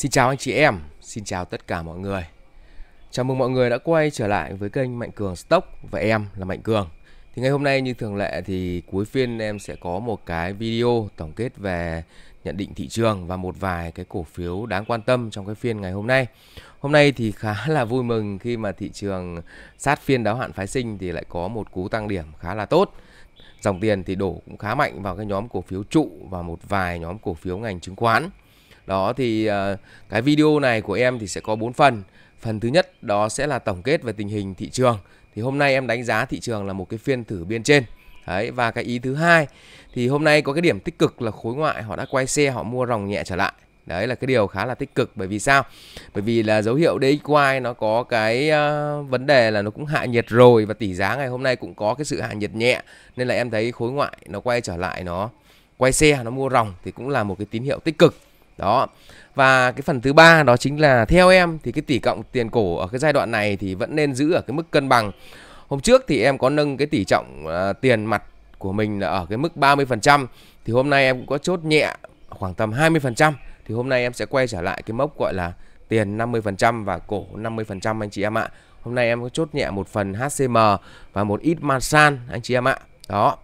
Xin chào anh chị em, xin chào tất cả mọi người. Chào mừng mọi người đã quay trở lại với kênh Mạnh Cường Stock và em là Mạnh Cường. Thì ngày hôm nay như thường lệ thì cuối phiên em sẽ có một cái video tổng kết về nhận định thị trường và một vài cái cổ phiếu đáng quan tâm trong cái phiên ngày hôm nay. Hôm nay thì khá là vui mừng khi mà thị trường sát phiên đáo hạn phái sinh thì lại có một cú tăng điểm khá là tốt. Dòng tiền thì đổ cũng khá mạnh vào cái nhóm cổ phiếu trụ và một vài nhóm cổ phiếu ngành chứng khoán. Đó thì à, cái video này của em thì sẽ có 4 phần. Phần thứ nhất đó sẽ là tổng kết về tình hình thị trường. Thì hôm nay em đánh giá thị trường là một cái phiên thử biên trên. Đấy, và cái ý thứ hai thì hôm nay có cái điểm tích cực là khối ngoại họ đã quay xe họ mua ròng nhẹ trở lại. Đấy là cái điều khá là tích cực bởi vì sao? Bởi vì là dấu hiệu DXY nó có cái uh, vấn đề là nó cũng hạ nhiệt rồi và tỷ giá ngày hôm nay cũng có cái sự hạ nhiệt nhẹ nên là em thấy khối ngoại nó quay trở lại nó quay xe nó mua ròng thì cũng là một cái tín hiệu tích cực đó và cái phần thứ ba đó chính là theo em thì cái tỷ cộng tiền cổ ở cái giai đoạn này thì vẫn nên giữ ở cái mức cân bằng hôm trước thì em có nâng cái tỷ trọng uh, tiền mặt của mình ở cái mức 30% thì hôm nay em cũng có chốt nhẹ khoảng tầm 20% thì hôm nay em sẽ quay trở lại cái mốc gọi là tiền 50% và cổ 50% anh chị em ạ. Hôm nay em có chốt nhẹ một phần HCM và một ít Masan anh chị em ạ. Đó.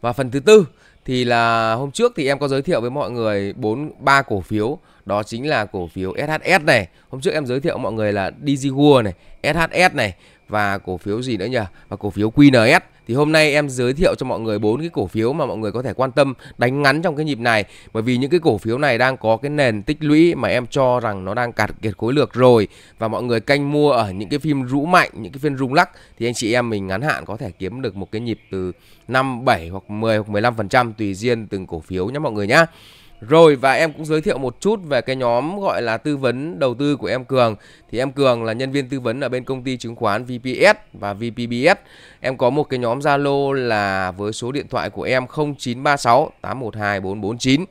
Và phần thứ tư thì là hôm trước thì em có giới thiệu với mọi người bốn ba cổ phiếu đó chính là cổ phiếu SHS này hôm trước em giới thiệu mọi người là DigiWorld này SHS này và cổ phiếu gì nữa nhỉ và cổ phiếu QNS thì hôm nay em giới thiệu cho mọi người bốn cái cổ phiếu mà mọi người có thể quan tâm đánh ngắn trong cái nhịp này bởi vì những cái cổ phiếu này đang có cái nền tích lũy mà em cho rằng nó đang cạn kiệt khối lược rồi và mọi người canh mua ở những cái phim rũ mạnh những cái phiên rung lắc thì anh chị em mình ngắn hạn có thể kiếm được một cái nhịp từ 5 7 hoặc 10 hoặc 15% tùy riêng từng cổ phiếu nhé mọi người nhé rồi và em cũng giới thiệu một chút về cái nhóm gọi là tư vấn đầu tư của em Cường. Thì em Cường là nhân viên tư vấn ở bên công ty chứng khoán VPS và VPBS. Em có một cái nhóm Zalo là với số điện thoại của em 0936 812 449.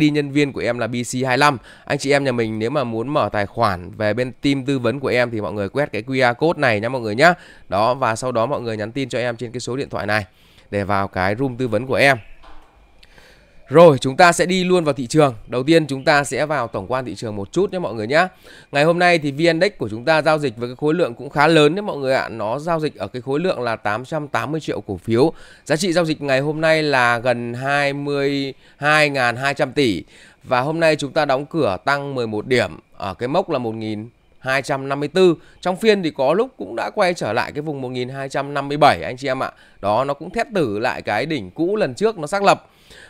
ID nhân viên của em là BC25. Anh chị em nhà mình nếu mà muốn mở tài khoản về bên team tư vấn của em thì mọi người quét cái QR code này nha mọi người nhé. Đó và sau đó mọi người nhắn tin cho em trên cái số điện thoại này để vào cái room tư vấn của em rồi chúng ta sẽ đi luôn vào thị trường Đầu tiên chúng ta sẽ vào tổng quan thị trường một chút nhé mọi người nhé Ngày hôm nay thì VN của chúng ta giao dịch với cái khối lượng cũng khá lớn đấy mọi người ạ Nó giao dịch ở cái khối lượng là 880 triệu cổ phiếu Giá trị giao dịch ngày hôm nay là gần 22.200 tỷ Và hôm nay chúng ta đóng cửa tăng 11 điểm Ở cái mốc là 1.000 254. Trong phiên thì có lúc cũng đã quay trở lại cái vùng 1257 anh chị em ạ. Đó nó cũng thét tử lại cái đỉnh cũ lần trước nó xác lập.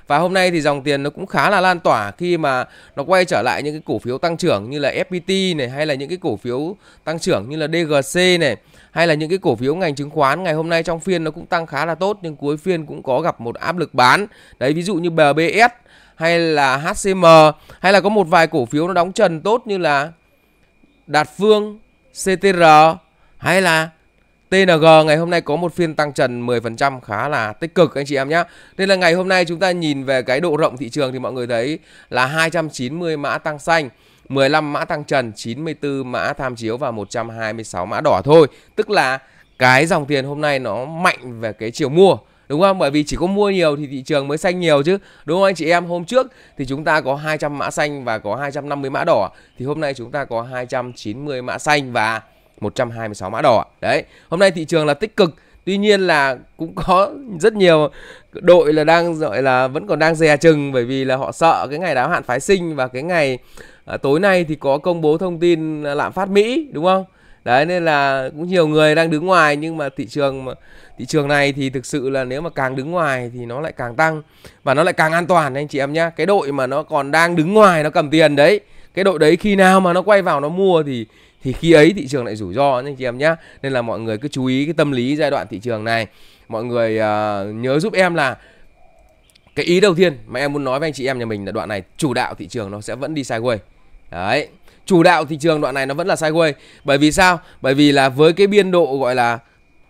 Và hôm nay thì dòng tiền nó cũng khá là lan tỏa khi mà nó quay trở lại những cái cổ phiếu tăng trưởng như là FPT này hay là những cái cổ phiếu tăng trưởng như là DGC này hay là những cái cổ phiếu ngành chứng khoán ngày hôm nay trong phiên nó cũng tăng khá là tốt nhưng cuối phiên cũng có gặp một áp lực bán. Đấy ví dụ như BBS hay là HCM hay là có một vài cổ phiếu nó đóng trần tốt như là Đạt Phương, CTR hay là TNG ngày hôm nay có một phiên tăng trần 10% khá là tích cực anh chị em nhé. Nên là ngày hôm nay chúng ta nhìn về cái độ rộng thị trường thì mọi người thấy là 290 mã tăng xanh. 15 mã tăng trần, 94 mã tham chiếu và 126 mã đỏ thôi. Tức là cái dòng tiền hôm nay nó mạnh về cái chiều mua đúng không bởi vì chỉ có mua nhiều thì thị trường mới xanh nhiều chứ đúng không anh chị em hôm trước thì chúng ta có 200 mã xanh và có 250 mã đỏ thì hôm nay chúng ta có 290 mã xanh và 126 mã đỏ đấy hôm nay thị trường là tích cực tuy nhiên là cũng có rất nhiều đội là đang gọi là vẫn còn đang dè chừng bởi vì là họ sợ cái ngày đáo hạn phái sinh và cái ngày à, tối nay thì có công bố thông tin à, lạm phát Mỹ đúng không đấy nên là cũng nhiều người đang đứng ngoài nhưng mà thị trường mà thị trường này thì thực sự là nếu mà càng đứng ngoài thì nó lại càng tăng và nó lại càng an toàn anh chị em nhá cái đội mà nó còn đang đứng ngoài nó cầm tiền đấy cái đội đấy khi nào mà nó quay vào nó mua thì thì khi ấy thị trường lại rủi ro anh chị em nhá nên là mọi người cứ chú ý cái tâm lý giai đoạn thị trường này mọi người uh, nhớ giúp em là cái ý đầu tiên mà em muốn nói với anh chị em nhà mình là đoạn này chủ đạo thị trường nó sẽ vẫn đi sideways đấy chủ đạo thị trường đoạn này nó vẫn là sideways bởi vì sao bởi vì là với cái biên độ gọi là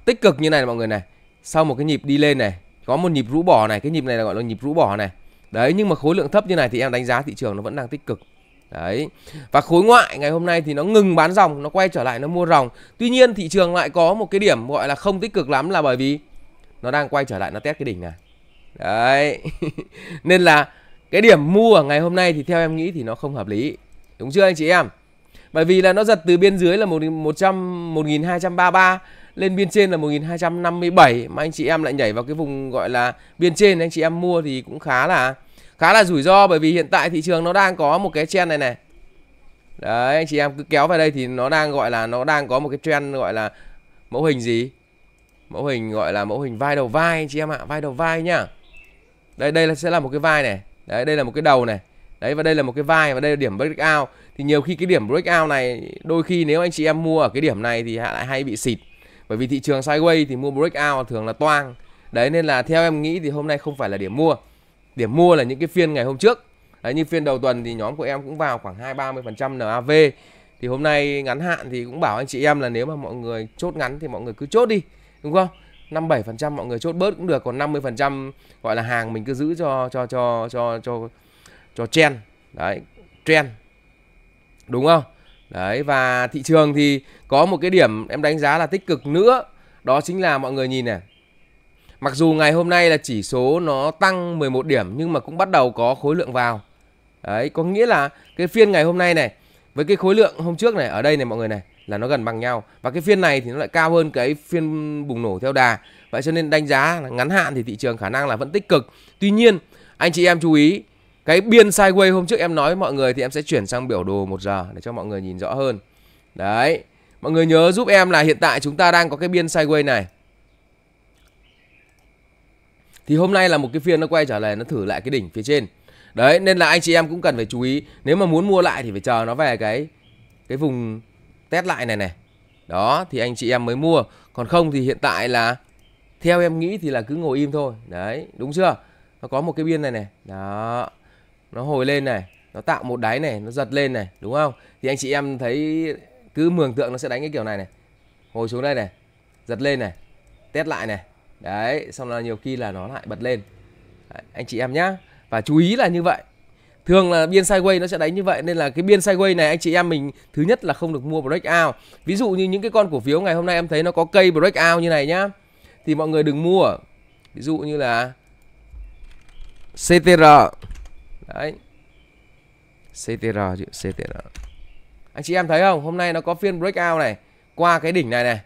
tích cực như này, mọi người này sau một cái nhịp đi lên này có một nhịp rũ bỏ này cái nhịp này là gọi là nhịp rũ bỏ này đấy nhưng mà khối lượng thấp như này thì em đánh giá thị trường nó vẫn đang tích cực đấy và khối ngoại ngày hôm nay thì nó ngừng bán dòng nó quay trở lại nó mua ròng tuy nhiên thị trường lại có một cái điểm gọi là không tích cực lắm là bởi vì nó đang quay trở lại nó test cái đỉnh này đấy nên là cái điểm mua ở ngày hôm nay thì theo em nghĩ thì nó không hợp lý Đúng chưa anh chị em? Bởi vì là nó giật từ biên dưới là 100 1233 lên biên trên là 1257 mà anh chị em lại nhảy vào cái vùng gọi là biên trên anh chị em mua thì cũng khá là khá là rủi ro bởi vì hiện tại thị trường nó đang có một cái trend này này. Đấy anh chị em cứ kéo vào đây thì nó đang gọi là nó đang có một cái trend gọi là mẫu hình gì? Mẫu hình gọi là mẫu hình vai đầu vai anh chị em ạ, vai đầu vai nhá. Đây đây là sẽ là một cái vai này. Đấy đây là một cái đầu này đấy và đây là một cái vai và đây là điểm breakout thì nhiều khi cái điểm breakout này đôi khi nếu anh chị em mua ở cái điểm này thì lại hay bị xịt bởi vì thị trường sideways thì mua breakout thường là toang đấy nên là theo em nghĩ thì hôm nay không phải là điểm mua điểm mua là những cái phiên ngày hôm trước đấy như phiên đầu tuần thì nhóm của em cũng vào khoảng hai ba mươi phần trăm NAV thì hôm nay ngắn hạn thì cũng bảo anh chị em là nếu mà mọi người chốt ngắn thì mọi người cứ chốt đi đúng không 57% mọi người chốt bớt cũng được còn 50% gọi là hàng mình cứ giữ cho cho cho cho cho cho chen đấy trend đúng không đấy và thị trường thì có một cái điểm em đánh giá là tích cực nữa đó chính là mọi người nhìn này mặc dù ngày hôm nay là chỉ số nó tăng 11 điểm nhưng mà cũng bắt đầu có khối lượng vào đấy có nghĩa là cái phiên ngày hôm nay này với cái khối lượng hôm trước này ở đây này mọi người này là nó gần bằng nhau và cái phiên này thì nó lại cao hơn cái phiên bùng nổ theo đà vậy cho nên đánh giá ngắn hạn thì thị trường khả năng là vẫn tích cực tuy nhiên anh chị em chú ý cái biên sideways hôm trước em nói với mọi người thì em sẽ chuyển sang biểu đồ 1 giờ để cho mọi người nhìn rõ hơn đấy mọi người nhớ giúp em là hiện tại chúng ta đang có cái biên sideways này thì hôm nay là một cái phiên nó quay trở lại nó thử lại cái đỉnh phía trên đấy nên là anh chị em cũng cần phải chú ý nếu mà muốn mua lại thì phải chờ nó về cái cái vùng test lại này này đó thì anh chị em mới mua còn không thì hiện tại là theo em nghĩ thì là cứ ngồi im thôi đấy đúng chưa nó có một cái biên này này đó nó hồi lên này nó tạo một đáy này nó giật lên này đúng không thì anh chị em thấy cứ mường tượng nó sẽ đánh cái kiểu này này hồi xuống đây này giật lên này test lại này đấy xong là nhiều khi là nó lại bật lên đấy, anh chị em nhá và chú ý là như vậy thường là biên sideways nó sẽ đánh như vậy nên là cái biên sideways này anh chị em mình thứ nhất là không được mua breakout ví dụ như những cái con cổ phiếu ngày hôm nay em thấy nó có cây breakout như này nhá thì mọi người đừng mua ví dụ như là CTR đấy CTR chứ CTR anh chị em thấy không hôm nay nó có phiên breakout này qua cái đỉnh này này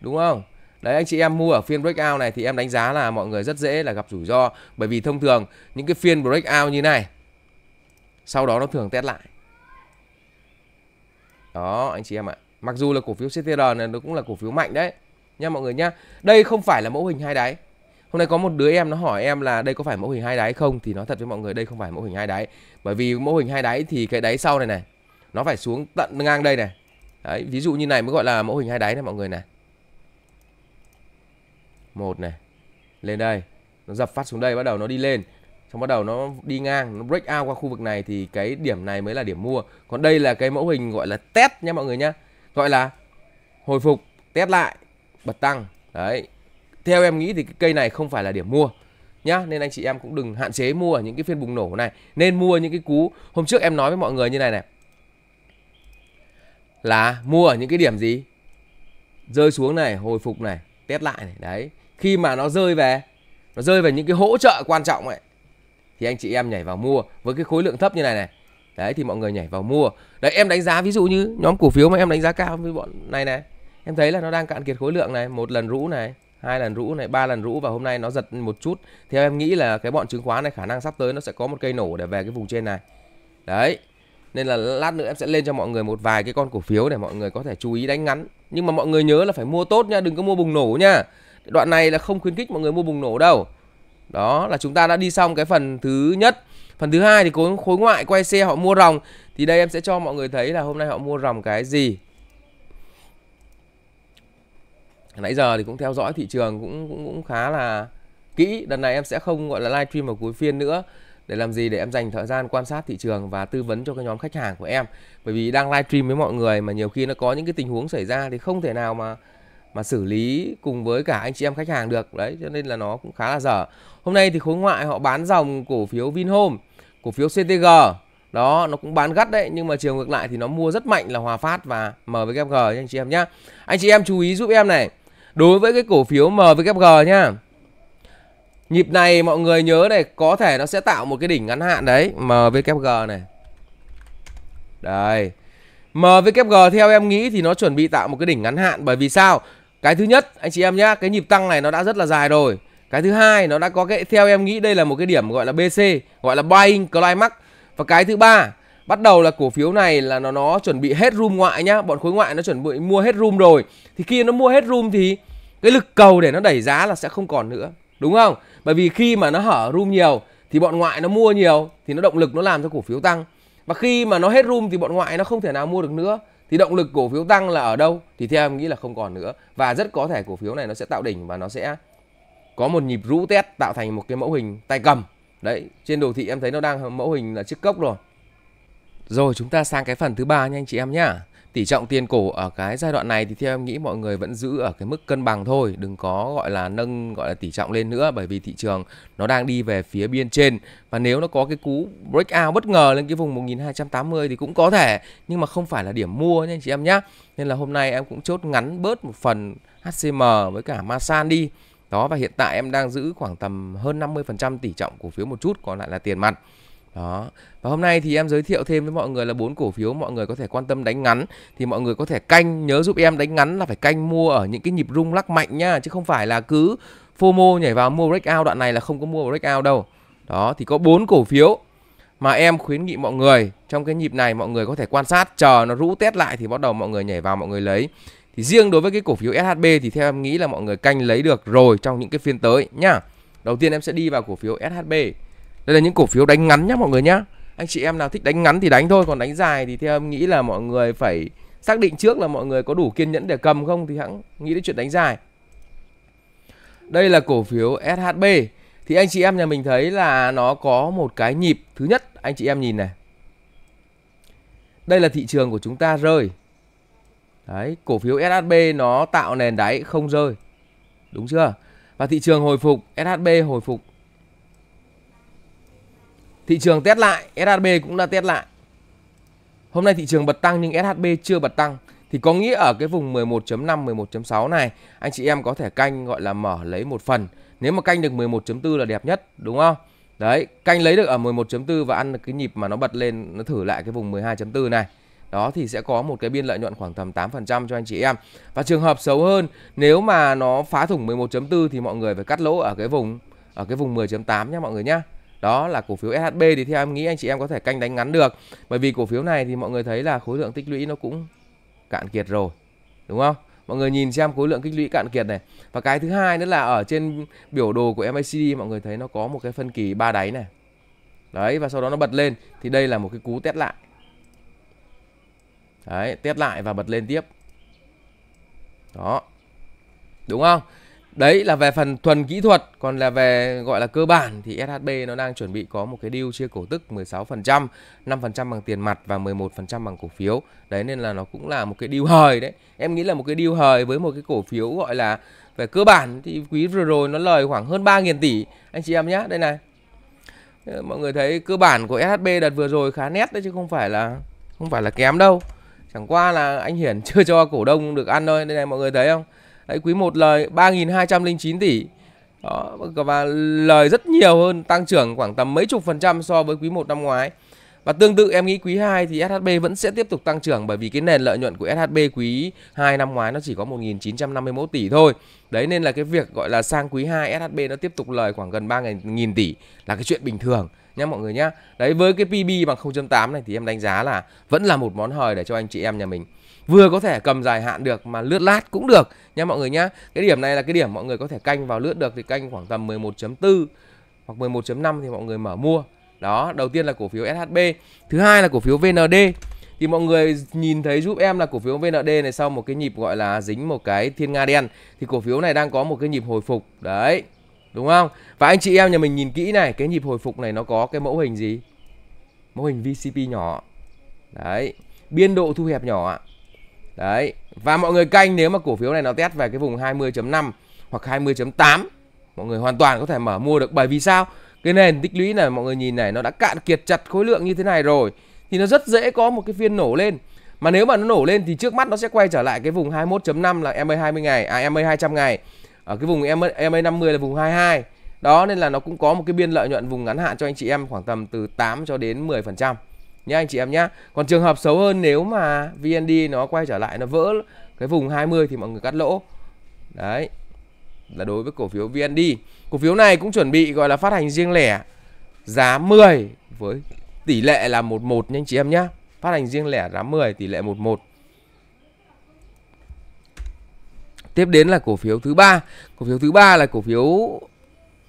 đúng không Đấy anh chị em mua ở phiên breakout này thì em đánh giá là mọi người rất dễ là gặp rủi ro bởi vì thông thường những cái phiên breakout như này sau đó nó thường test lại. Đó anh chị em ạ. Mặc dù là cổ phiếu CTR này nó cũng là cổ phiếu mạnh đấy nha mọi người nhá. Đây không phải là mẫu hình hai đáy hôm nay có một đứa em nó hỏi em là đây có phải mẫu hình hai đáy không thì nói thật với mọi người đây không phải mẫu hình hai đáy bởi vì mẫu hình hai đáy thì cái đáy sau này này nó phải xuống tận ngang đây này đấy ví dụ như này mới gọi là mẫu hình hai đáy này mọi người này một này lên đây nó dập phát xuống đây bắt đầu nó đi lên xong bắt đầu nó đi ngang nó break out qua khu vực này thì cái điểm này mới là điểm mua còn đây là cái mẫu hình gọi là test nha mọi người nhá gọi là hồi phục test lại bật tăng đấy theo em nghĩ thì cái cây này không phải là điểm mua nhá nên anh chị em cũng đừng hạn chế mua ở những cái phiên bùng nổ này nên mua những cái cú hôm trước em nói với mọi người như này này là mua ở những cái điểm gì rơi xuống này hồi phục này test lại này đấy khi mà nó rơi về nó rơi về những cái hỗ trợ quan trọng ấy thì anh chị em nhảy vào mua với cái khối lượng thấp như này này đấy thì mọi người nhảy vào mua đấy em đánh giá ví dụ như nhóm cổ phiếu mà em đánh giá cao với bọn này này em thấy là nó đang cạn kiệt khối lượng này một lần rũ này hai lần rũ này ba lần rũ và hôm nay nó giật một chút theo em nghĩ là cái bọn chứng khoán này khả năng sắp tới nó sẽ có một cây nổ để về cái vùng trên này đấy nên là lát nữa em sẽ lên cho mọi người một vài cái con cổ phiếu để mọi người có thể chú ý đánh ngắn nhưng mà mọi người nhớ là phải mua tốt nha đừng có mua bùng nổ nha đoạn này là không khuyến khích mọi người mua bùng nổ đâu đó là chúng ta đã đi xong cái phần thứ nhất phần thứ hai thì khối, khối ngoại quay xe họ mua ròng thì đây em sẽ cho mọi người thấy là hôm nay họ mua ròng cái gì nãy giờ thì cũng theo dõi thị trường cũng cũng cũng khá là kỹ lần này em sẽ không gọi là live stream vào cuối phiên nữa để làm gì để em dành thời gian quan sát thị trường và tư vấn cho cái nhóm khách hàng của em bởi vì đang live stream với mọi người mà nhiều khi nó có những cái tình huống xảy ra thì không thể nào mà mà xử lý cùng với cả anh chị em khách hàng được đấy cho nên là nó cũng khá là dở hôm nay thì khối ngoại họ bán dòng cổ phiếu Vinhome cổ phiếu CTG đó nó cũng bán gắt đấy nhưng mà chiều ngược lại thì nó mua rất mạnh là Hòa Phát và MWG nha anh chị em nhé anh chị em chú ý giúp em này Đối với cái cổ phiếu MWG nhá. Nhịp này mọi người nhớ này, có thể nó sẽ tạo một cái đỉnh ngắn hạn đấy, MWG này. Đây. MWG theo em nghĩ thì nó chuẩn bị tạo một cái đỉnh ngắn hạn bởi vì sao? Cái thứ nhất anh chị em nhá, cái nhịp tăng này nó đã rất là dài rồi. Cái thứ hai nó đã có cái theo em nghĩ đây là một cái điểm gọi là BC, gọi là buying climax. Và cái thứ ba, bắt đầu là cổ phiếu này là nó nó chuẩn bị hết room ngoại nhá, bọn khối ngoại nó chuẩn bị mua hết room rồi. Thì khi nó mua hết room thì cái lực cầu để nó đẩy giá là sẽ không còn nữa đúng không bởi vì khi mà nó hở room nhiều thì bọn ngoại nó mua nhiều thì nó động lực nó làm cho cổ phiếu tăng và khi mà nó hết room thì bọn ngoại nó không thể nào mua được nữa thì động lực cổ phiếu tăng là ở đâu thì theo em nghĩ là không còn nữa và rất có thể cổ phiếu này nó sẽ tạo đỉnh và nó sẽ có một nhịp rũ test tạo thành một cái mẫu hình tay cầm đấy trên đồ thị em thấy nó đang mẫu hình là chiếc cốc rồi rồi chúng ta sang cái phần thứ ba nha anh chị em nhá tỷ trọng tiền cổ ở cái giai đoạn này thì theo em nghĩ mọi người vẫn giữ ở cái mức cân bằng thôi đừng có gọi là nâng gọi là tỷ trọng lên nữa bởi vì thị trường nó đang đi về phía biên trên và nếu nó có cái cú breakout bất ngờ lên cái vùng 1280 thì cũng có thể nhưng mà không phải là điểm mua nha anh chị em nhé nên là hôm nay em cũng chốt ngắn bớt một phần HCM với cả Masan đi đó và hiện tại em đang giữ khoảng tầm hơn 50% tỷ trọng cổ phiếu một chút còn lại là tiền mặt đó và hôm nay thì em giới thiệu thêm với mọi người là bốn cổ phiếu mọi người có thể quan tâm đánh ngắn thì mọi người có thể canh nhớ giúp em đánh ngắn là phải canh mua ở những cái nhịp rung lắc mạnh nhá chứ không phải là cứ FOMO nhảy vào mua breakout đoạn này là không có mua breakout đâu đó thì có bốn cổ phiếu mà em khuyến nghị mọi người trong cái nhịp này mọi người có thể quan sát chờ nó rũ test lại thì bắt đầu mọi người nhảy vào mọi người lấy thì riêng đối với cái cổ phiếu SHB thì theo em nghĩ là mọi người canh lấy được rồi trong những cái phiên tới nhá đầu tiên em sẽ đi vào cổ phiếu SHB đây là những cổ phiếu đánh ngắn nhá mọi người nhá anh chị em nào thích đánh ngắn thì đánh thôi còn đánh dài thì theo em nghĩ là mọi người phải xác định trước là mọi người có đủ kiên nhẫn để cầm không thì hãng nghĩ đến chuyện đánh dài đây là cổ phiếu SHB thì anh chị em nhà mình thấy là nó có một cái nhịp thứ nhất anh chị em nhìn này đây là thị trường của chúng ta rơi đấy cổ phiếu SHB nó tạo nền đáy không rơi đúng chưa và thị trường hồi phục SHB hồi phục Thị trường test lại, SHB cũng đã test lại. Hôm nay thị trường bật tăng nhưng SHB chưa bật tăng thì có nghĩa ở cái vùng 11.5 11.6 này anh chị em có thể canh gọi là mở lấy một phần. Nếu mà canh được 11.4 là đẹp nhất đúng không? Đấy, canh lấy được ở 11.4 và ăn được cái nhịp mà nó bật lên nó thử lại cái vùng 12.4 này. Đó thì sẽ có một cái biên lợi nhuận khoảng tầm 8% cho anh chị em. Và trường hợp xấu hơn, nếu mà nó phá thủng 11.4 thì mọi người phải cắt lỗ ở cái vùng ở cái vùng 10.8 nhé mọi người nhé đó là cổ phiếu SHB thì theo em nghĩ anh chị em có thể canh đánh ngắn được bởi vì cổ phiếu này thì mọi người thấy là khối lượng tích lũy nó cũng cạn kiệt rồi đúng không mọi người nhìn xem khối lượng tích lũy cạn kiệt này và cái thứ hai nữa là ở trên biểu đồ của MACD mọi người thấy nó có một cái phân kỳ ba đáy này đấy và sau đó nó bật lên thì đây là một cái cú test lại đấy test lại và bật lên tiếp đó đúng không đấy là về phần thuần kỹ thuật còn là về gọi là cơ bản thì SHB nó đang chuẩn bị có một cái deal chia cổ tức 16% 5% bằng tiền mặt và 11% bằng cổ phiếu đấy nên là nó cũng là một cái deal hời đấy em nghĩ là một cái deal hời với một cái cổ phiếu gọi là về cơ bản thì quý vừa rồi nó lời khoảng hơn 3.000 tỷ anh chị em nhé đây này ờ, mọi người thấy cơ bản của SHB đợt vừa rồi khá nét đấy chứ không phải là không phải là kém đâu chẳng qua là anh Hiển chưa cho cổ đông được ăn thôi đây này mọi người thấy không Đấy quý 1 lời 3.209 tỷ. Đó, và lời rất nhiều hơn, tăng trưởng khoảng tầm mấy chục phần trăm so với quý 1 năm ngoái. Và tương tự em nghĩ quý 2 thì SHB vẫn sẽ tiếp tục tăng trưởng bởi vì cái nền lợi nhuận của SHB quý 2 năm ngoái nó chỉ có 1.951 tỷ thôi. Đấy nên là cái việc gọi là sang quý 2 SHB nó tiếp tục lời khoảng gần 3.000 tỷ là cái chuyện bình thường nhé mọi người nhé đấy với cái PB bằng 0.8 này thì em đánh giá là vẫn là một món hời để cho anh chị em nhà mình vừa có thể cầm dài hạn được mà lướt lát cũng được nha mọi người nhá cái điểm này là cái điểm mọi người có thể canh vào lướt được thì canh khoảng tầm 11.4 hoặc 11.5 thì mọi người mở mua đó đầu tiên là cổ phiếu SHB thứ hai là cổ phiếu VND thì mọi người nhìn thấy giúp em là cổ phiếu VND này sau một cái nhịp gọi là dính một cái thiên nga đen thì cổ phiếu này đang có một cái nhịp hồi phục đấy đúng không và anh chị em nhà mình nhìn kỹ này cái nhịp hồi phục này nó có cái mẫu hình gì mẫu hình VCP nhỏ đấy biên độ thu hẹp nhỏ đấy và mọi người canh nếu mà cổ phiếu này nó test về cái vùng 20.5 hoặc 20.8 mọi người hoàn toàn có thể mở mua được bởi vì sao cái nền tích lũy này mọi người nhìn này nó đã cạn kiệt chặt khối lượng như thế này rồi thì nó rất dễ có một cái phiên nổ lên mà nếu mà nó nổ lên thì trước mắt nó sẽ quay trở lại cái vùng 21.5 là MA 20 ngày à MA 200 ngày ở cái vùng em MA 50 là vùng 22 đó nên là nó cũng có một cái biên lợi nhuận vùng ngắn hạn cho anh chị em khoảng tầm từ 8 cho đến 10% nhé anh chị em nhé còn trường hợp xấu hơn nếu mà VND nó quay trở lại nó vỡ cái vùng 20 thì mọi người cắt lỗ đấy là đối với cổ phiếu VND cổ phiếu này cũng chuẩn bị gọi là phát hành riêng lẻ giá 10 với tỷ lệ là 11 nha anh chị em nhé phát hành riêng lẻ giá 10 tỷ lệ 11 Tiếp đến là cổ phiếu thứ ba. Cổ phiếu thứ ba là cổ phiếu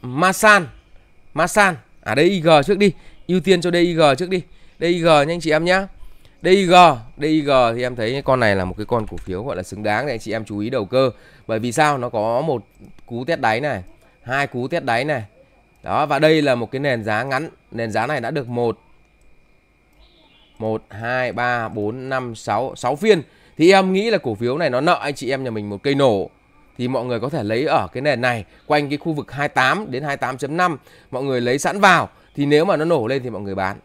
Masan. Masan. À đây IG trước đi. Ưu tiên cho DIG trước đi. DIG nha anh chị em nhá. DIG, DIG thì em thấy con này là một cái con cổ phiếu gọi là xứng đáng để anh chị em chú ý đầu cơ. Bởi vì sao? Nó có một cú test đáy này, hai cú test đáy này. Đó và đây là một cái nền giá ngắn. Nền giá này đã được một 1 2 3 4 5 6 6 phiên thì em nghĩ là cổ phiếu này nó nợ anh chị em nhà mình một cây nổ thì mọi người có thể lấy ở cái nền này quanh cái khu vực 28 đến 28.5 mọi người lấy sẵn vào thì nếu mà nó nổ lên thì mọi người bán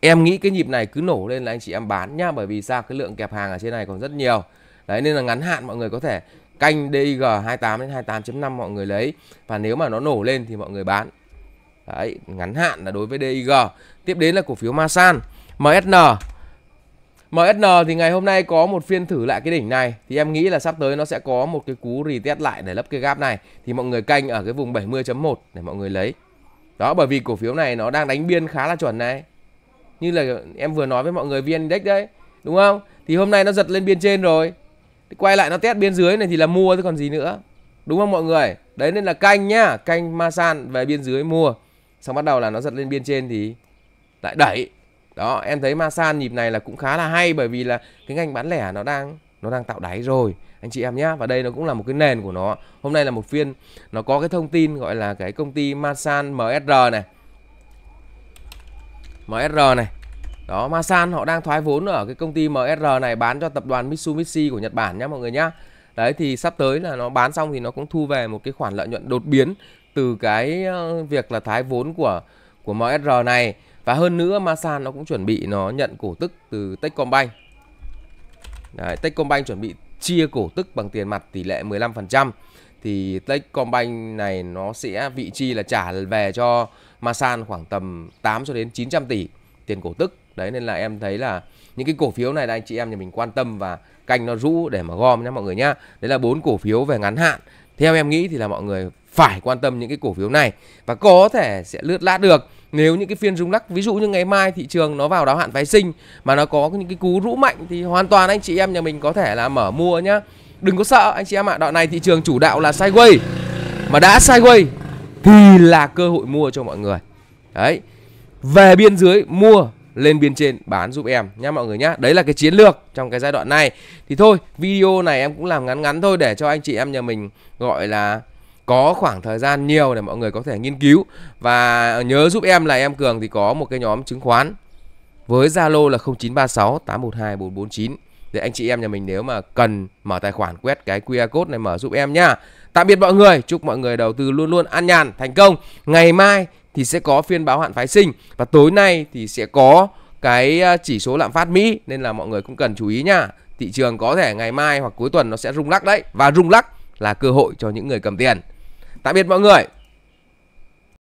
em nghĩ cái nhịp này cứ nổ lên là anh chị em bán nhá bởi vì sao cái lượng kẹp hàng ở trên này còn rất nhiều đấy nên là ngắn hạn mọi người có thể canh DIG 28 đến 28.5 mọi người lấy và nếu mà nó nổ lên thì mọi người bán đấy ngắn hạn là đối với DIG tiếp đến là cổ phiếu Masan MSN MSN thì ngày hôm nay có một phiên thử lại cái đỉnh này thì em nghĩ là sắp tới nó sẽ có một cái cú retest lại để lấp cái gap này thì mọi người canh ở cái vùng 70.1 để mọi người lấy. Đó bởi vì cổ phiếu này nó đang đánh biên khá là chuẩn này. Như là em vừa nói với mọi người VN Index đấy, đúng không? Thì hôm nay nó giật lên biên trên rồi. quay lại nó test biên dưới này thì là mua chứ còn gì nữa. Đúng không mọi người? Đấy nên là canh nhá, canh Masan về biên dưới mua. Xong bắt đầu là nó giật lên biên trên thì lại đẩy đó em thấy masan nhịp này là cũng khá là hay bởi vì là cái ngành bán lẻ nó đang nó đang tạo đáy rồi anh chị em nhé và đây nó cũng là một cái nền của nó hôm nay là một phiên nó có cái thông tin gọi là cái công ty masan msr này msr này đó masan họ đang thoái vốn ở cái công ty msr này bán cho tập đoàn mitsubishi của nhật bản nhá mọi người nhá đấy thì sắp tới là nó bán xong thì nó cũng thu về một cái khoản lợi nhuận đột biến từ cái ờ, việc là thoái vốn của của MSR này và hơn nữa Masan nó cũng chuẩn bị nó nhận cổ tức từ Techcombank Đấy, Techcombank chuẩn bị chia cổ tức bằng tiền mặt tỷ lệ 15% thì Techcombank này nó sẽ vị chi là trả về cho Masan khoảng tầm 8 cho đến 900 tỷ tiền cổ tức. Đấy nên là em thấy là những cái cổ phiếu này là anh chị em nhà mình quan tâm và canh nó rũ để mà gom nhé mọi người nhá. Đấy là bốn cổ phiếu về ngắn hạn. Theo em nghĩ thì là mọi người phải quan tâm những cái cổ phiếu này và có thể sẽ lướt lát được nếu những cái phiên rung lắc ví dụ như ngày mai thị trường nó vào đáo hạn phái sinh mà nó có những cái cú rũ mạnh thì hoàn toàn anh chị em nhà mình có thể là mở mua nhá đừng có sợ anh chị em ạ à, đoạn này thị trường chủ đạo là sideways mà đã sideways thì là cơ hội mua cho mọi người đấy về biên dưới mua lên biên trên bán giúp em nhá mọi người nhá đấy là cái chiến lược trong cái giai đoạn này thì thôi video này em cũng làm ngắn ngắn thôi để cho anh chị em nhà mình gọi là có khoảng thời gian nhiều để mọi người có thể nghiên cứu và nhớ giúp em là em Cường thì có một cái nhóm chứng khoán với Zalo là 0936 812 449 để anh chị em nhà mình nếu mà cần mở tài khoản quét cái QR code này mở giúp em nha Tạm biệt mọi người, chúc mọi người đầu tư luôn luôn an nhàn, thành công. Ngày mai thì sẽ có phiên báo hạn phái sinh và tối nay thì sẽ có cái à, chỉ số lạm phát Mỹ nên là mọi người cũng cần chú ý nhá. Thị trường có thể ngày mai hoặc cuối tuần nó sẽ rung lắc đấy và rung lắc là cơ hội cho những người cầm tiền. Tạm biệt mọi người.